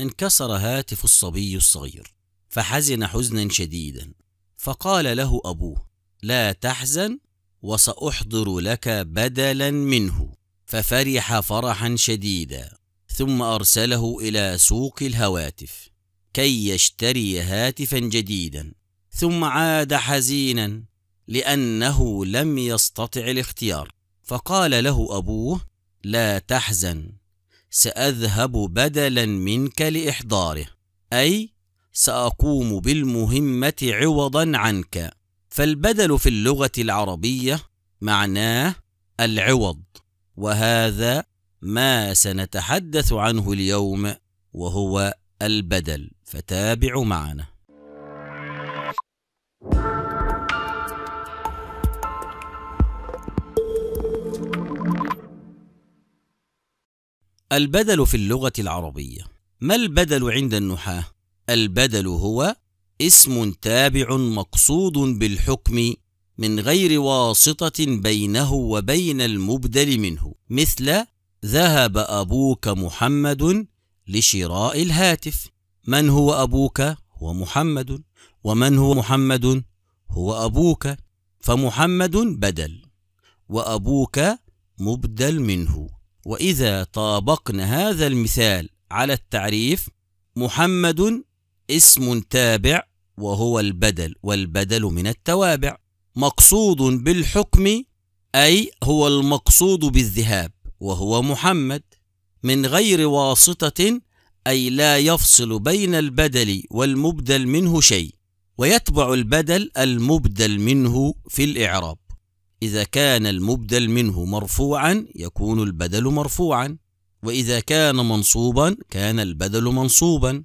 انكسر هاتف الصبي الصغير فحزن حزنا شديدا فقال له ابوه لا تحزن وساحضر لك بدلا منه ففرح فرحا شديدا ثم ارسله الى سوق الهواتف كي يشتري هاتفا جديدا ثم عاد حزينا لانه لم يستطع الاختيار فقال له ابوه لا تحزن سأذهب بدلا منك لإحضاره أي سأقوم بالمهمة عوضا عنك فالبدل في اللغة العربية معناه العوض وهذا ما سنتحدث عنه اليوم وهو البدل فتابعوا معنا البدل في اللغة العربية ما البدل عند النحاة؟ البدل هو اسم تابع مقصود بالحكم من غير واسطة بينه وبين المبدل منه مثل ذهب أبوك محمد لشراء الهاتف من هو أبوك؟ هو محمد ومن هو محمد؟ هو أبوك فمحمد بدل وأبوك مبدل منه وإذا طابقنا هذا المثال على التعريف محمد اسم تابع وهو البدل والبدل من التوابع مقصود بالحكم أي هو المقصود بالذهاب وهو محمد من غير واسطة أي لا يفصل بين البدل والمبدل منه شيء ويتبع البدل المبدل منه في الإعراب إذا كان المبدل منه مرفوعا يكون البدل مرفوعا وإذا كان منصوبا كان البدل منصوبا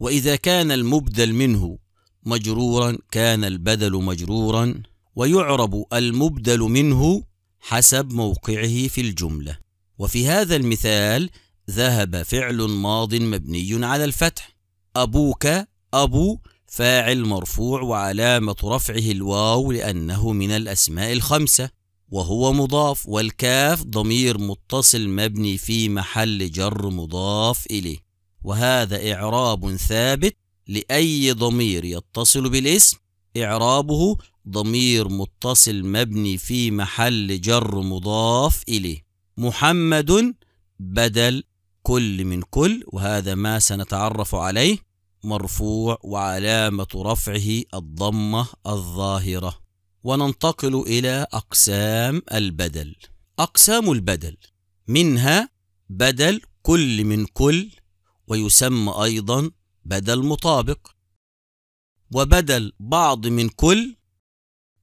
وإذا كان المبدل منه مجرورا كان البدل مجرورا ويعرب المبدل منه حسب موقعه في الجملة وفي هذا المثال ذهب فعل ماض مبني على الفتح أبوك أبو فاعل مرفوع وعلامة رفعه الواو لأنه من الأسماء الخمسة وهو مضاف والكاف ضمير متصل مبني في محل جر مضاف إليه وهذا إعراب ثابت لأي ضمير يتصل بالاسم إعرابه ضمير متصل مبني في محل جر مضاف إليه محمد بدل كل من كل وهذا ما سنتعرف عليه مرفوع وعلامة رفعه الضمة الظاهرة وننتقل إلى أقسام البدل أقسام البدل منها بدل كل من كل ويسمى أيضا بدل مطابق وبدل بعض من كل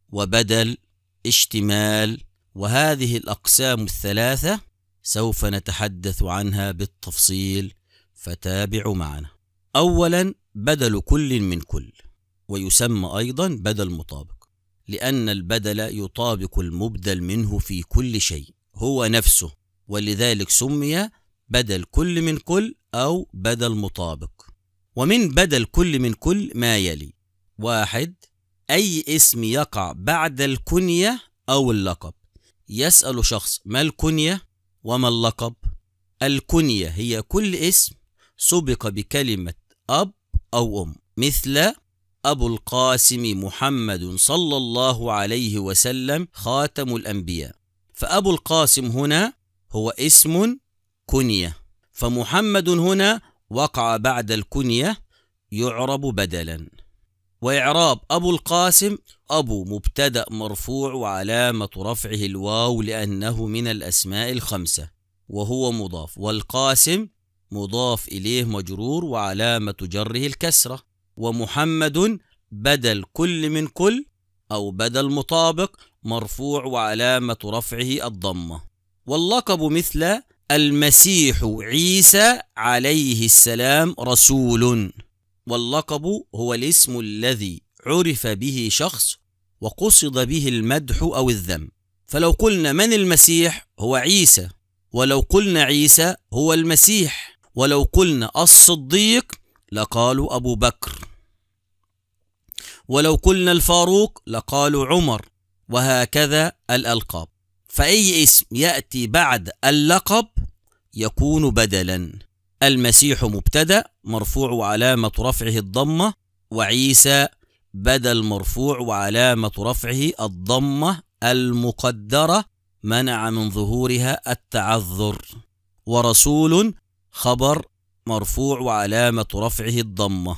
وبدل اشتمال وهذه الأقسام الثلاثة سوف نتحدث عنها بالتفصيل فتابعوا معنا أولا بدل كل من كل ويسمى أيضا بدل مطابق لأن البدل يطابق المبدل منه في كل شيء هو نفسه ولذلك سمي بدل كل من كل أو بدل مطابق ومن بدل كل من كل ما يلي واحد أي اسم يقع بعد الكنية أو اللقب يسأل شخص ما الكنية وما اللقب الكنية هي كل اسم سبق بكلمة أب أو أم مثل أبو القاسم محمد صلى الله عليه وسلم خاتم الأنبياء فأبو القاسم هنا هو اسم كنية فمحمد هنا وقع بعد الكنية يعرب بدلا وإعراب أبو القاسم أبو مبتدأ مرفوع وعلامة رفعه الواو لأنه من الأسماء الخمسة وهو مضاف والقاسم مضاف إليه مجرور وعلامة جره الكسرة ومحمد بدل كل من كل أو بدل مطابق مرفوع وعلامة رفعه الضمة واللقب مثل المسيح عيسى عليه السلام رسول واللقب هو الاسم الذي عرف به شخص وقصد به المدح أو الذم فلو قلنا من المسيح هو عيسى ولو قلنا عيسى هو المسيح ولو قلنا الصديق لقالوا أبو بكر ولو قلنا الفاروق لقالوا عمر وهكذا الألقاب فأي اسم يأتي بعد اللقب يكون بدلا المسيح مبتدأ مرفوع وعلامة رفعه الضمة وعيسى بدل مرفوع وعلامة رفعه الضمة المقدرة منع من ظهورها التعذر ورسول خبر مرفوع وعلامة رفعه الضمة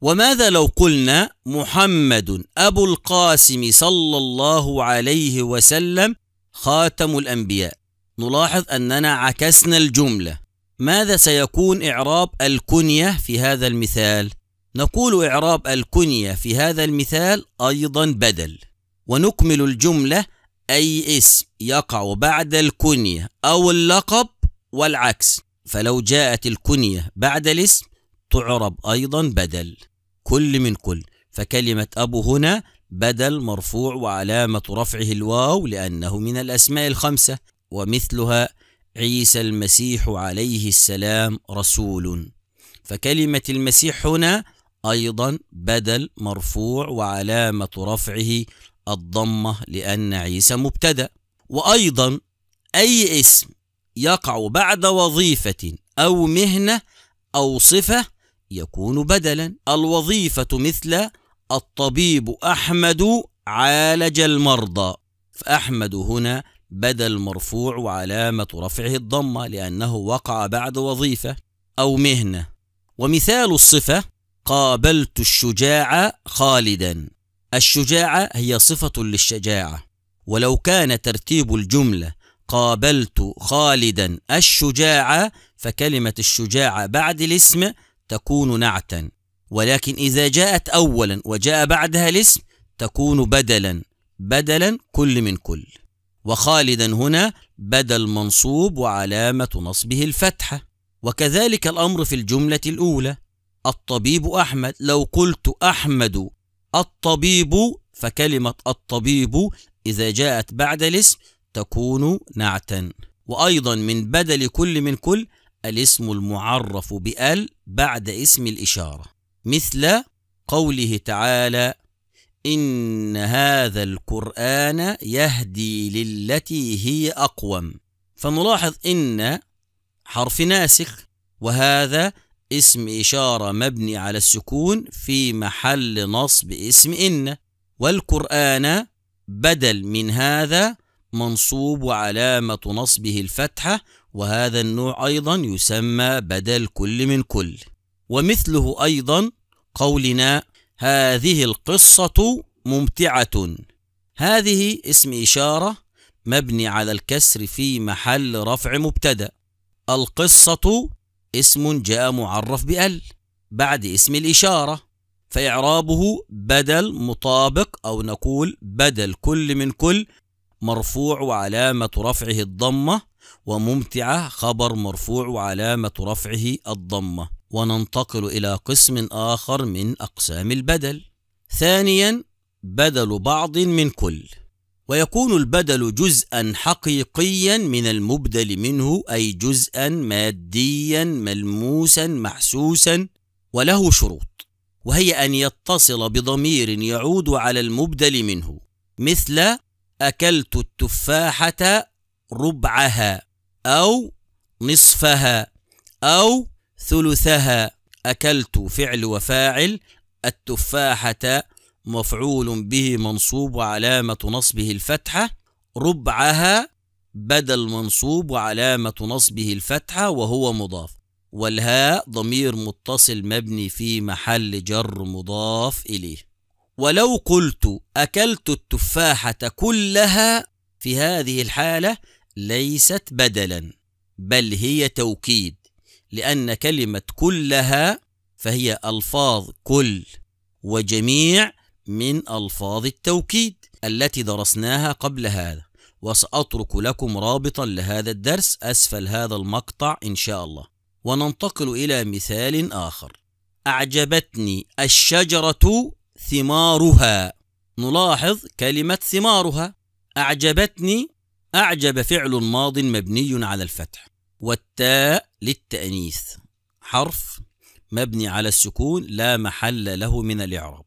وماذا لو قلنا محمد أبو القاسم صلى الله عليه وسلم خاتم الأنبياء نلاحظ أننا عكسنا الجملة ماذا سيكون إعراب الكنية في هذا المثال؟ نقول إعراب الكنية في هذا المثال أيضا بدل ونكمل الجملة أي اسم يقع بعد الكنية أو اللقب والعكس فلو جاءت الكنية بعد الاسم تعرب أيضا بدل كل من كل فكلمة أبو هنا بدل مرفوع وعلامة رفعه الواو لأنه من الأسماء الخمسة ومثلها عيسى المسيح عليه السلام رسول فكلمة المسيح هنا أيضا بدل مرفوع وعلامة رفعه الضمة لأن عيسى مبتدأ وأيضا أي اسم يقع بعد وظيفة أو مهنة أو صفة يكون بدلا الوظيفة مثل الطبيب أحمد عالج المرضى فأحمد هنا بدل مرفوع وعلامة رفعه الضمة لأنه وقع بعد وظيفة أو مهنة ومثال الصفة قابلت الشجاع خالدا الشجاعة هي صفة للشجاعة ولو كان ترتيب الجملة قابلت خالدا الشجاع فكلمة الشجاع بعد الاسم تكون نعتا ولكن إذا جاءت أولا وجاء بعدها الاسم تكون بدلا بدلا كل من كل وخالدا هنا بدل منصوب وعلامة نصبه الفتحة وكذلك الأمر في الجملة الأولى الطبيب أحمد لو قلت أحمد الطبيب فكلمة الطبيب إذا جاءت بعد الاسم تكون نعتا وأيضا من بدل كل من كل الاسم المعرف بأل بعد اسم الإشارة مثل قوله تعالى إن هذا القرآن يهدي للتي هي أقوم فنلاحظ إن حرف ناسخ وهذا اسم إشارة مبني على السكون في محل نصب اسم إن والقرآن بدل من هذا منصوب وعلامة نصبه الفتحة وهذا النوع أيضا يسمى بدل كل من كل ومثله أيضا قولنا هذه القصة ممتعة هذه اسم إشارة مبني على الكسر في محل رفع مبتدأ القصة اسم جاء معرف بأل بعد اسم الإشارة فإعرابه بدل مطابق أو نقول بدل كل من كل مرفوع وعلامة رفعه الضمة وممتعة خبر مرفوع وعلامة رفعه الضمة وننتقل إلى قسم آخر من أقسام البدل ثانيا بدل بعض من كل ويكون البدل جزءا حقيقيا من المبدل منه أي جزءا ماديا ملموسا محسوسا وله شروط وهي أن يتصل بضمير يعود على المبدل منه مثل أكلت التفاحة ربعها أو نصفها أو ثلثها أكلت فعل وفاعل التفاحة مفعول به منصوب وعلامة نصبه الفتحة ربعها بدل منصوب وعلامة نصبه الفتحة وهو مضاف والهاء ضمير متصل مبني في محل جر مضاف إليه ولو قلت أكلت التفاحة كلها في هذه الحالة ليست بدلا بل هي توكيد لأن كلمة كلها فهي ألفاظ كل وجميع من ألفاظ التوكيد التي درسناها قبل هذا وسأترك لكم رابطا لهذا الدرس أسفل هذا المقطع إن شاء الله وننتقل إلى مثال آخر أعجبتني الشجرة ثمارها نلاحظ كلمة ثمارها أعجبتني أعجب فعل ماض مبني على الفتح والتاء للتأنيث حرف مبني على السكون لا محل له من الإعراب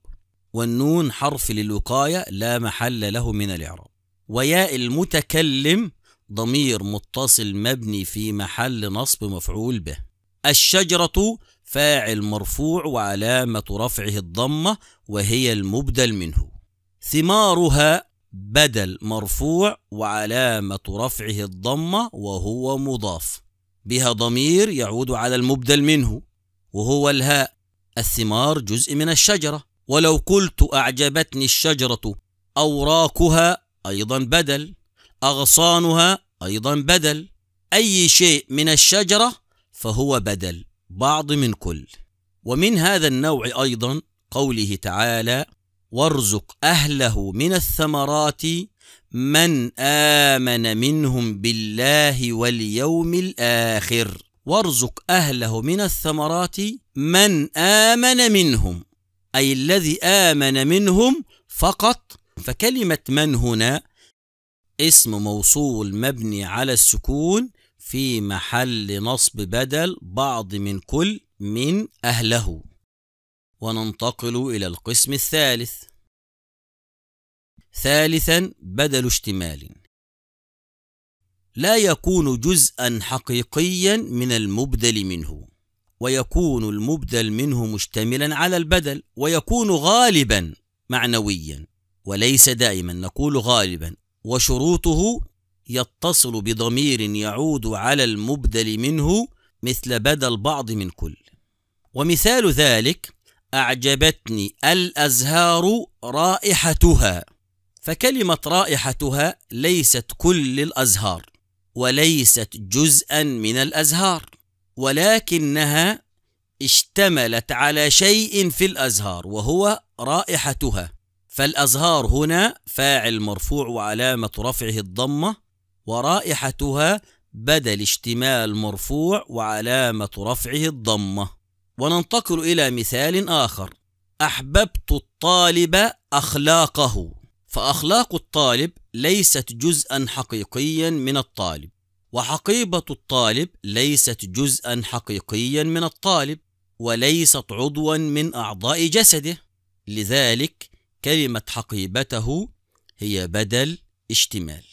والنون حرف للوقاية لا محل له من الإعراب وياء المتكلم ضمير متصل مبني في محل نصب مفعول به الشجرة فاعل مرفوع وعلامة رفعه الضمة وهي المبدل منه ثمارها بدل مرفوع وعلامة رفعه الضمة وهو مضاف بها ضمير يعود على المبدل منه وهو الهاء الثمار جزء من الشجرة ولو قلت أعجبتني الشجرة أوراقها أيضا بدل أغصانها أيضا بدل أي شيء من الشجرة فهو بدل بعض من كل ومن هذا النوع أيضا قوله تعالى وارزق أهله من الثمرات من آمن منهم بالله واليوم الآخر وارزق أهله من الثمرات من آمن منهم أي الذي آمن منهم فقط فكلمة من هنا اسم موصول مبني على السكون في محل نصب بدل بعض من كل من أهله وننتقل إلى القسم الثالث ثالثا بدل اشتمال لا يكون جزءا حقيقيا من المبدل منه ويكون المبدل منه مشتملا على البدل ويكون غالبا معنويا وليس دائما نقول غالبا وشروطه يتصل بضمير يعود على المبدل منه مثل بدل بعض من كل ومثال ذلك أعجبتني الأزهار رائحتها فكلمة رائحتها ليست كل الأزهار وليست جزءا من الأزهار ولكنها اشتملت على شيء في الأزهار وهو رائحتها فالأزهار هنا فاعل مرفوع وعلامة رفعه الضمة ورائحتها بدل اشتمال مرفوع وعلامة رفعه الضمة وننتقل إلى مثال آخر أحببت الطالب أخلاقه فأخلاق الطالب ليست جزءا حقيقيا من الطالب وحقيبة الطالب ليست جزءا حقيقيا من الطالب وليست عضوا من أعضاء جسده لذلك كلمة حقيبته هي بدل اشتمال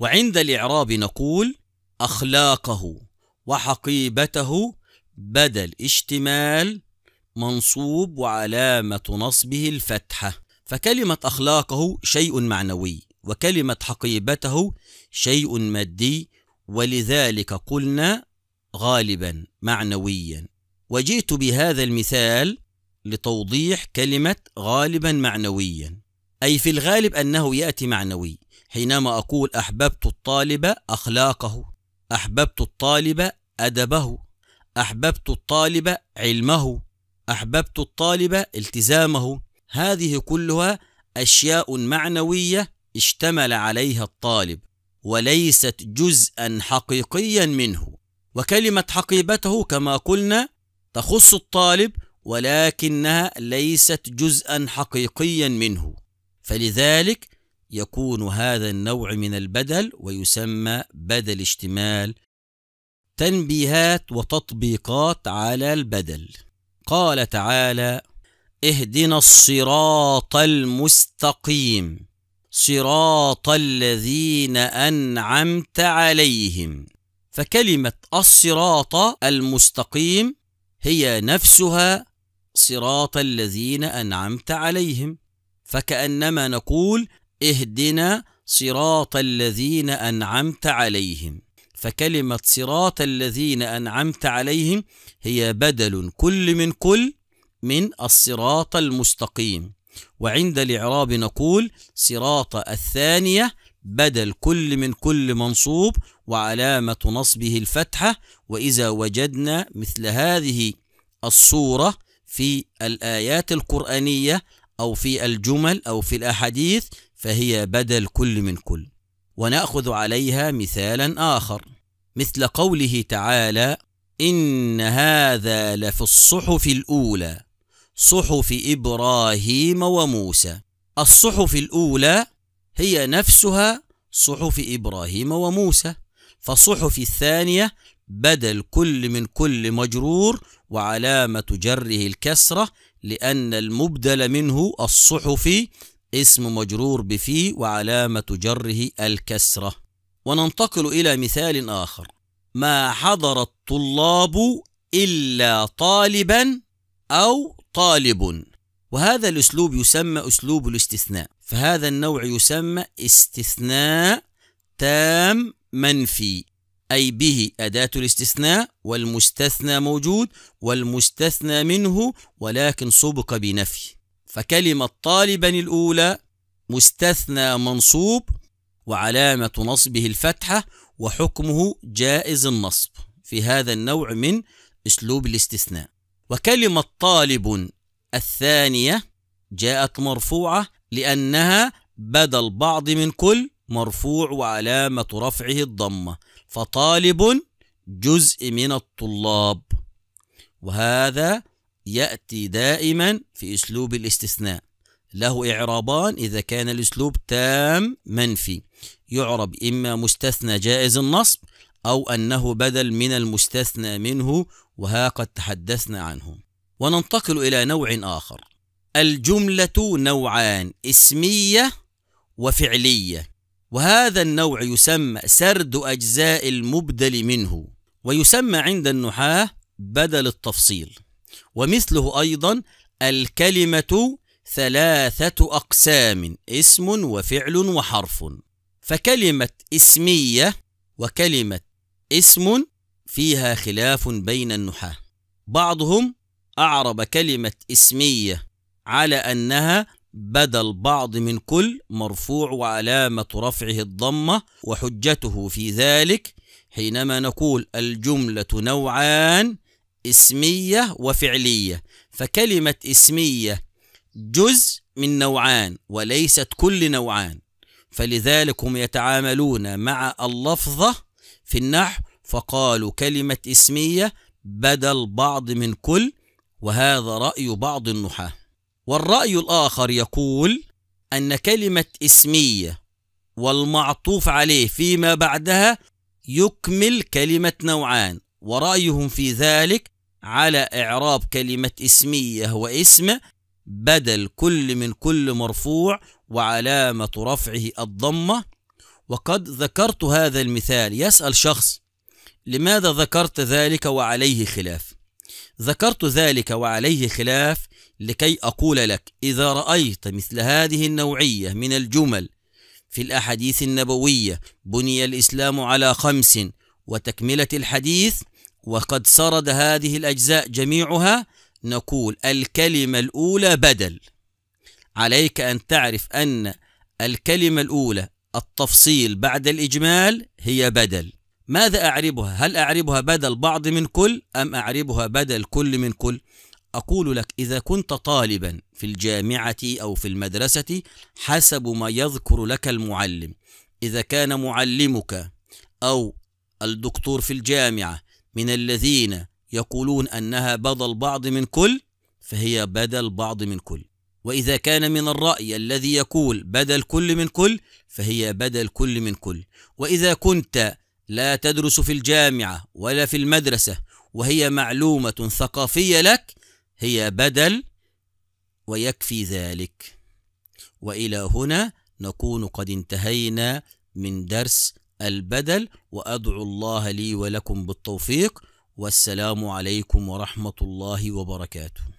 وعند الإعراب نقول أخلاقه وحقيبته بدل اشتمال منصوب وعلامة نصبه الفتحة فكلمة أخلاقه شيء معنوي وكلمة حقيبته شيء مادي ولذلك قلنا غالبا معنويا وجئت بهذا المثال لتوضيح كلمة غالبا معنويا أي في الغالب أنه يأتي معنوي حينما أقول أحببت الطالب أخلاقه أحببت الطالب أدبه أحببت الطالب علمه أحببت الطالب التزامه هذه كلها أشياء معنوية اشتمل عليها الطالب وليست جزءا حقيقيا منه وكلمة حقيبته كما قلنا تخص الطالب ولكنها ليست جزءا حقيقيا منه فلذلك يكون هذا النوع من البدل ويسمى بدل اشتمال تنبيهات وتطبيقات على البدل قال تعالى اهدنا الصراط المستقيم صراط الذين انعمت عليهم فكلمه الصراط المستقيم هي نفسها صراط الذين انعمت عليهم فكانما نقول اهدنا صراط الذين أنعمت عليهم فكلمة صراط الذين أنعمت عليهم هي بدل كل من كل من الصراط المستقيم وعند الإعراب نقول صراط الثانية بدل كل من كل منصوب وعلامة نصبه الفتحة وإذا وجدنا مثل هذه الصورة في الآيات القرآنية أو في الجمل أو في الأحاديث فهي بدل كل من كل وناخذ عليها مثالا اخر مثل قوله تعالى ان هذا لفي الصحف الاولى صحف ابراهيم وموسى الصحف الاولى هي نفسها صحف ابراهيم وموسى فالصحف الثانيه بدل كل من كل مجرور وعلامه جره الكسره لان المبدل منه الصحف اسم مجرور بفي وعلامة جره الكسرة وننتقل إلى مثال آخر ما حضر الطلاب إلا طالبا أو طالب وهذا الأسلوب يسمى أسلوب الاستثناء فهذا النوع يسمى استثناء تام منفي أي به أداة الاستثناء والمستثنى موجود والمستثنى منه ولكن سبق بنفي فكلمة طالبا الأولى مستثنى منصوب وعلامة نصبه الفتحة وحكمه جائز النصب في هذا النوع من أسلوب الاستثناء وكلمة طالب الثانية جاءت مرفوعة لأنها بدل بعض من كل مرفوع وعلامة رفعه الضمة فطالب جزء من الطلاب وهذا يأتي دائما في أسلوب الاستثناء له إعرابان إذا كان الأسلوب تام منفي يعرب إما مستثنى جائز النصب أو أنه بدل من المستثنى منه وها قد تحدثنا عنه وننتقل إلى نوع آخر الجملة نوعان اسمية وفعلية وهذا النوع يسمى سرد أجزاء المبدل منه ويسمى عند النحاة بدل التفصيل ومثله أيضا الكلمة ثلاثة أقسام اسم وفعل وحرف فكلمة اسمية وكلمة اسم فيها خلاف بين النحاة بعضهم أعرب كلمة اسمية على أنها بدل بعض من كل مرفوع وعلامة رفعه الضمة وحجته في ذلك حينما نقول الجملة نوعان اسمية وفعلية فكلمة اسمية جزء من نوعان وليست كل نوعان فلذلك هم يتعاملون مع اللفظة في النحو فقالوا كلمة اسمية بدل بعض من كل وهذا رأي بعض النحاة والرأي الآخر يقول أن كلمة اسمية والمعطوف عليه فيما بعدها يكمل كلمة نوعان ورأيهم في ذلك على إعراب كلمة اسمية واسم بدل كل من كل مرفوع وعلامة رفعه الضمة وقد ذكرت هذا المثال يسأل شخص لماذا ذكرت ذلك وعليه خلاف ذكرت ذلك وعليه خلاف لكي أقول لك إذا رأيت مثل هذه النوعية من الجمل في الأحاديث النبوية بني الإسلام على خمس وتكملة الحديث وقد سرد هذه الأجزاء جميعها نقول الكلمة الأولى بدل عليك أن تعرف أن الكلمة الأولى التفصيل بعد الإجمال هي بدل ماذا أعربها؟ هل أعربها بدل بعض من كل أم أعربها بدل كل من كل؟ أقول لك إذا كنت طالبا في الجامعة أو في المدرسة حسب ما يذكر لك المعلم إذا كان معلمك أو الدكتور في الجامعة من الذين يقولون أنها بدل بعض من كل فهي بدل بعض من كل وإذا كان من الرأي الذي يقول بدل كل من كل فهي بدل كل من كل وإذا كنت لا تدرس في الجامعة ولا في المدرسة وهي معلومة ثقافية لك هي بدل ويكفي ذلك وإلى هنا نكون قد انتهينا من درس البدل وأدعو الله لي ولكم بالتوفيق والسلام عليكم ورحمة الله وبركاته